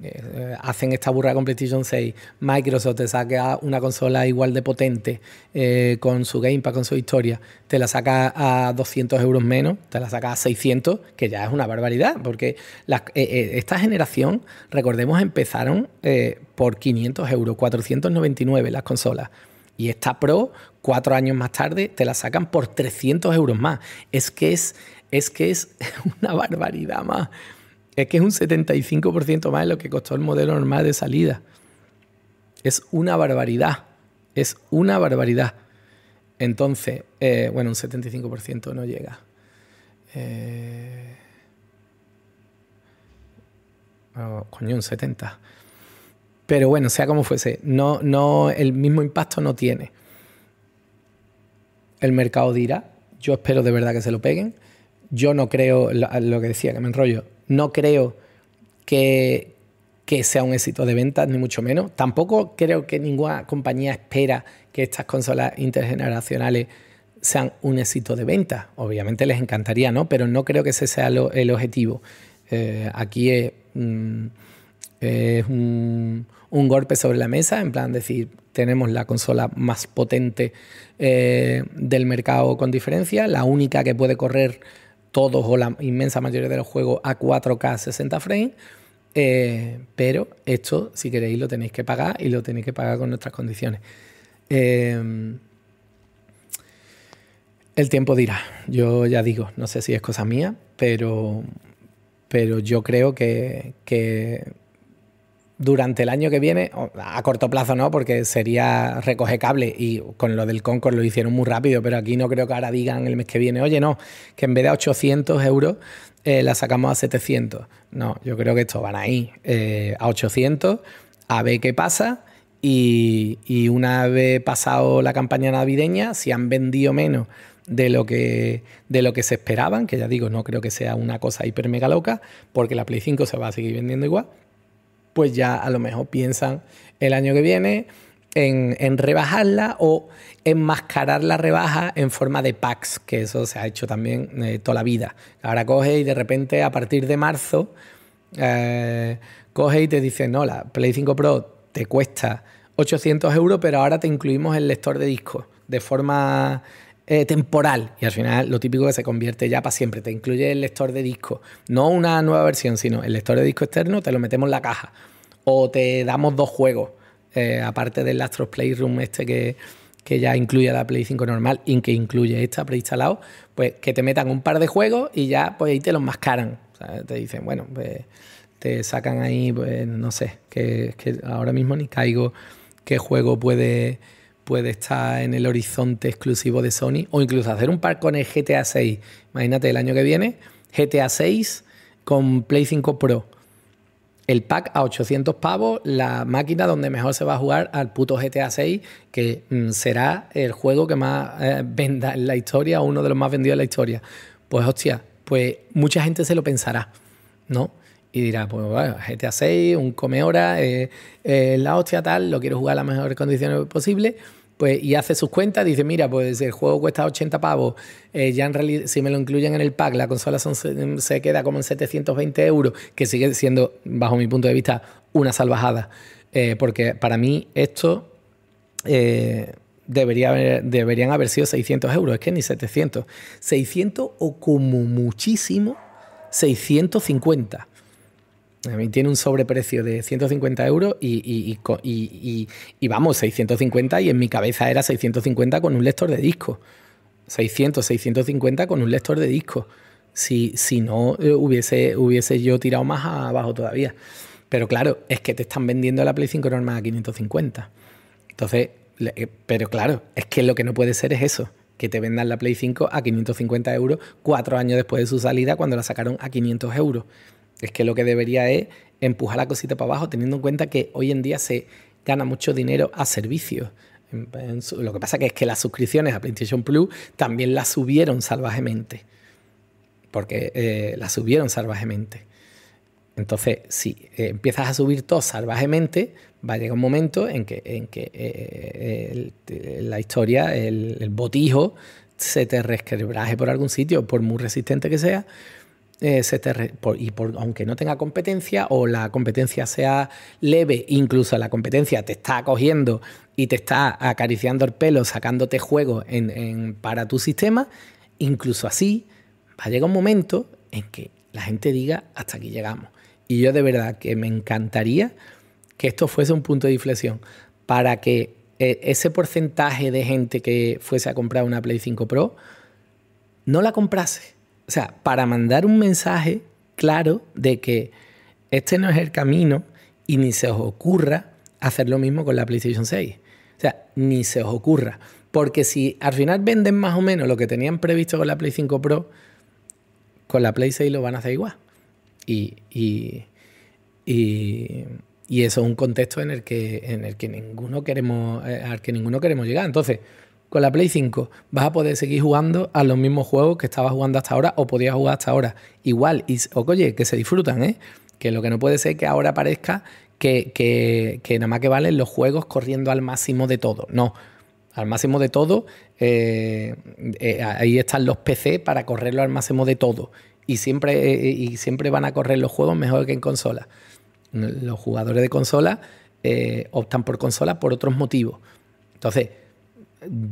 Eh, hacen esta burra con PlayStation 6, Microsoft te saca una consola igual de potente eh, con su gamepad, con su historia, te la saca a 200 euros menos, te la saca a 600, que ya es una barbaridad, porque eh, esta generación, recordemos, empezaron por 500 euros, 499 las consolas. Y esta Pro, cuatro años más tarde, te la sacan por 300 euros más. Es que es, es, que es una barbaridad más es que es un 75% más de lo que costó el modelo normal de salida. Es una barbaridad. Es una barbaridad. Entonces, eh, bueno, un 75% no llega. Eh, oh, coño, un 70%. Pero bueno, sea como fuese, no, no, el mismo impacto no tiene. El mercado dirá, yo espero de verdad que se lo peguen. Yo no creo, lo que decía, que me enrollo, no creo que, sea un éxito de ventas, ni mucho menos. Tampoco creo que ninguna compañía espera que estas consolas intergeneracionales sean un éxito de ventas. Obviamente les encantaría, ¿no? Pero no creo que ese sea el objetivo. Eh, aquí es, mm, un, golpe sobre la mesa, en plan decir, tenemos la consola más potente eh, del mercado con diferencia, la única que puede correr todos o la inmensa mayoría de los juegos a 4K 60 frames. Eh, pero esto, si queréis, lo tenéis que pagar y lo tenéis que pagar con nuestras condiciones. Eh, el tiempo dirá. Yo ya digo, no sé si es cosa mía, pero, pero yo creo que durante el año que viene, a corto plazo no, porque sería recoger cable y con lo del Concord lo hicieron muy rápido, pero aquí no creo que ahora digan el mes que viene, oye, no, que en vez de 800 euros eh, la sacamos a 700. No, yo creo que esto van ahí eh, a 800, a ver qué pasa. Y, una vez pasado la campaña navideña, si han vendido menos de lo que de lo que se esperaban, que ya digo, no creo que sea una cosa hiper mega loca, porque la Play 5 se va a seguir vendiendo igual pues ya a lo mejor piensan el año que viene en, rebajarla o enmascarar la rebaja en forma de packs, que eso se ha hecho también eh, toda la vida. Ahora coge y de repente a partir de marzo eh, coge y te dice, no, la Play 5 Pro te cuesta 800 euros, pero ahora te incluimos el lector de discos de forma eh, temporal y al final lo típico que se convierte ya para siempre. Te incluye el lector de disco, no una nueva versión, sino el lector de disco externo, te lo metemos en la caja o te damos dos juegos, eh, aparte del Astro Playroom este que, ya incluye la Play 5 normal y que incluye esta preinstalado, pues que te metan un par de juegos y ya pues ahí te los mascaran. te dicen, bueno, pues te sacan ahí, pues no sé, que, que ahora mismo ni caigo qué juego puede puede estar en el horizonte exclusivo de Sony, o incluso hacer un par con el GTA 6. Imagínate el año que viene, GTA 6 con Play 5 Pro. El pack a 800 pavos, la máquina donde mejor se va a jugar al puto GTA 6, que mm, será el juego que más eh, venda en la historia, uno de los más vendidos en la historia. Pues hostia, pues mucha gente se lo pensará, ¿no? y dirá, pues bueno, GTA 6, un come hora, eh, eh, la hostia tal, lo quiero jugar a las mejores condiciones posibles... Pues, y hace sus cuentas, dice, mira, pues el juego cuesta 80 pavos, eh, ya en realidad, si me lo incluyen en el pack, la consola mm, se queda como en 720 euros, que sigue siendo, bajo mi punto de vista, una salvajada. Eh, porque para mí esto eh, debería deberían haber sido 600 euros, es que ni 700. 600 o como muchísimo 650. A mí tiene un sobreprecio de 150 euros y, y, vamos, 650 y en mi cabeza era 650 con un lector de disco. 600, 650 con un lector de disco. Si, no, eh, hubiese, hubiese yo tirado más abajo todavía. Pero claro, es que te están vendiendo la Play 5 normal a 550. Entonces, eh, pero claro, es que lo que no puede ser es eso que te vendan la Play 5 a 550 euros cuatro años después de su salida cuando la sacaron a 500 euros. Es que lo que debería es empujar la cosita para abajo, teniendo en cuenta que hoy en día se gana mucho dinero a servicios. Lo que pasa es que las suscripciones a PlayStation Plus también las subieron salvajemente. Porque eh, las subieron salvajemente. Entonces, si eh, empiezas a subir todo salvajemente, va a llegar un momento en que, en que eh, la historia, el, el botijo, se te resquebraje por algún sitio, por muy resistente que sea, eh, y por, aunque no tenga competencia o la competencia sea leve, incluso la competencia te está cogiendo y te está acariciando el pelo, sacándote juego para tu sistema, incluso así va a llegar un momento en que la gente diga hasta aquí llegamos. Y yo de verdad que me encantaría que esto fuese un punto de inflexión para que eh, ese porcentaje de gente que fuese a comprar una Play 5 Pro no la comprase o sea, para mandar un mensaje claro de que este no es el camino y ni se os ocurra hacer lo mismo con la PlayStation 6. O sea, ni se os ocurra. Porque si al final venden más o menos lo que tenían previsto con la Play 5 Pro, con la Play 6 lo van a hacer igual. Y, y, y, eso es un contexto en el que, en el que ninguno queremos, eh, al que ninguno queremos llegar. Entonces, con la Play 5 vas a poder seguir jugando a los mismos juegos que estabas jugando hasta ahora o podías jugar hasta ahora. Igual, y oye, que se disfrutan, ¿eh? Que lo que no puede ser que ahora parezca que, nada más que valen los juegos corriendo al máximo de todo. No, al máximo de todo. Eh, eh, ahí están los PC para correrlo al máximo de todo. Y siempre, eh, y siempre van a correr los juegos mejor que en consola. Los jugadores de consola optan por consola por otros motivos. Entonces,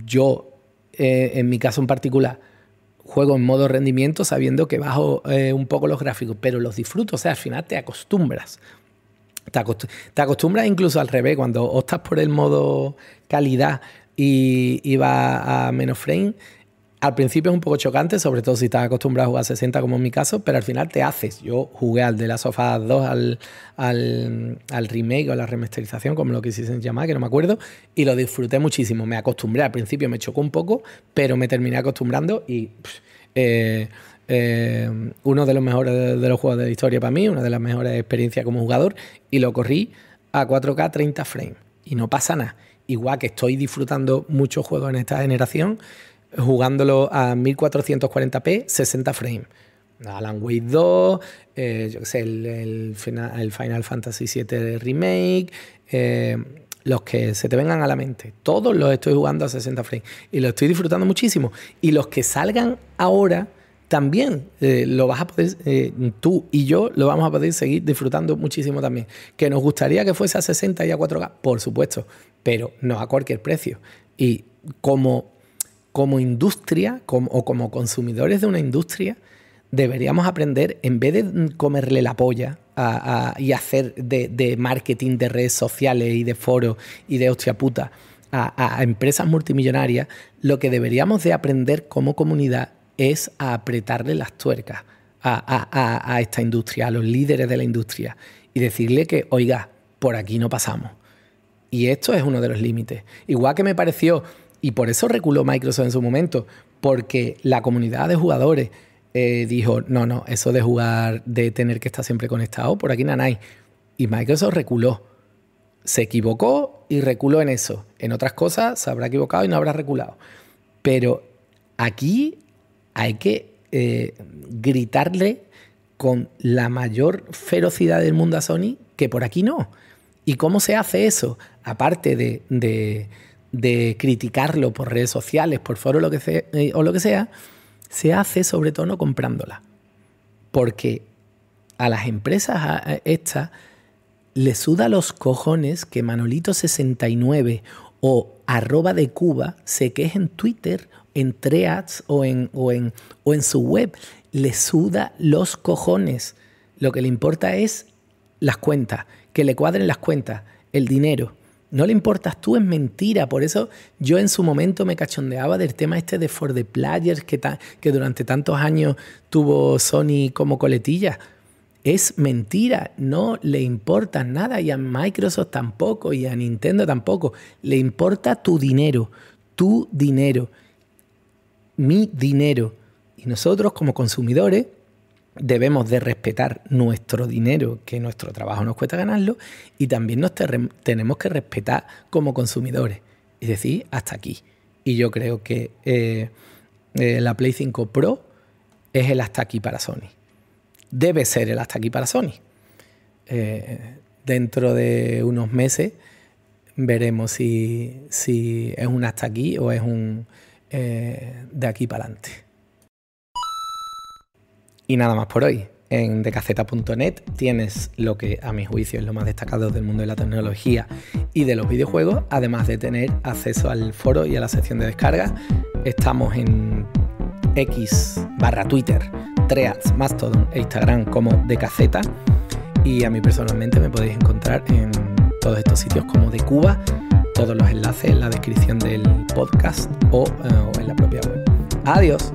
yo, eh, en mi caso en particular, juego en modo rendimiento sabiendo que bajo eh, un poco los gráficos, pero los disfruto, o sea, al final te acostumbras. Te, acostumbras incluso al revés, cuando optas por el modo calidad y, y a menos frame, al principio es un poco chocante, sobre todo si estás acostumbrado a jugar 60 como en mi caso, pero al final te haces. Yo jugué al de la Sofá 2, al, remake o la remasterización, como lo quisiesen llamar, que no me acuerdo, y lo disfruté muchísimo. Me acostumbré, al principio me chocó un poco, pero me terminé acostumbrando y... Eh, eh, uno de los mejores de, los juegos de la historia para mí, una de las mejores experiencias como jugador, y lo corrí a 4K 30 frames. Y no pasa nada. Igual que estoy disfrutando muchos juegos en esta generación, jugándolo a 1440p, 60 frames. Alan Wake 2, eh, yo qué sé, el, final, el, Final, Fantasy VII Remake, eh, los que se te vengan a la mente. Todos los estoy jugando a 60 frames y lo estoy disfrutando muchísimo. Y los que salgan ahora también eh, lo vas a poder, tú y yo lo vamos a poder seguir disfrutando muchísimo también. Que nos gustaría que fuese a 60 y a 4K, por supuesto, pero no a cualquier precio. Y como como industria o como consumidores de una industria, deberíamos aprender, en vez de comerle la polla y hacer de, marketing de redes sociales y de foros y de hostia puta a, empresas multimillonarias, lo que deberíamos de aprender como comunidad es a apretarle las tuercas a, a esta industria, a los líderes de la industria, y decirle que, oiga, por aquí no pasamos. Y esto es uno de los límites. Igual que me pareció y por eso reculó Microsoft en su momento, porque la comunidad de jugadores eh, dijo, no, no, eso de jugar, de tener que estar siempre conectado, por aquí hay. Y Microsoft reculó. Se equivocó y reculó en eso. En otras cosas se habrá equivocado y no habrá reculado. Pero aquí hay que eh, gritarle con la mayor ferocidad del mundo a Sony que por aquí no. ¿Y cómo se hace eso? Aparte de de criticarlo por redes sociales, por foro eh, o lo que sea, se hace sobre todo no comprándola. Porque a las empresas estas les suda los cojones que Manolito69 o arroba de Cuba se queje en Twitter, en Treats o en, o en, o en su web. Les suda los cojones. Lo que le importa es las cuentas, que le cuadren las cuentas, el dinero. No le importas tú, es mentira. Por eso yo en su momento me cachondeaba del tema este de For the Players que, que durante tantos años tuvo Sony como coletilla. Es mentira, no le importa nada y a Microsoft tampoco y a Nintendo tampoco. Le importa tu dinero, tu dinero, mi dinero. Y nosotros como consumidores debemos de respetar nuestro dinero, que nuestro trabajo nos cuesta ganarlo, y también nos tenemos que respetar como consumidores. Es decir, hasta aquí. Y yo creo que eh, eh, la Play 5 Pro es el hasta aquí para Sony. Debe ser el hasta aquí para Sony. Eh, dentro de unos meses veremos si, si, es un hasta aquí o es un de aquí para adelante. Y nada más por hoy. En decaceta.net tienes lo que a mi juicio es lo más destacado del mundo de la tecnología y de los videojuegos, además de tener acceso al foro y a la sección de descarga. Estamos en X barra Twitter, Treads, Mastodon e Instagram como decaceta. Y a mí personalmente me podéis encontrar en todos estos sitios como de Cuba, todos los enlaces en la descripción del podcast o, eh, en la propia web. Adiós.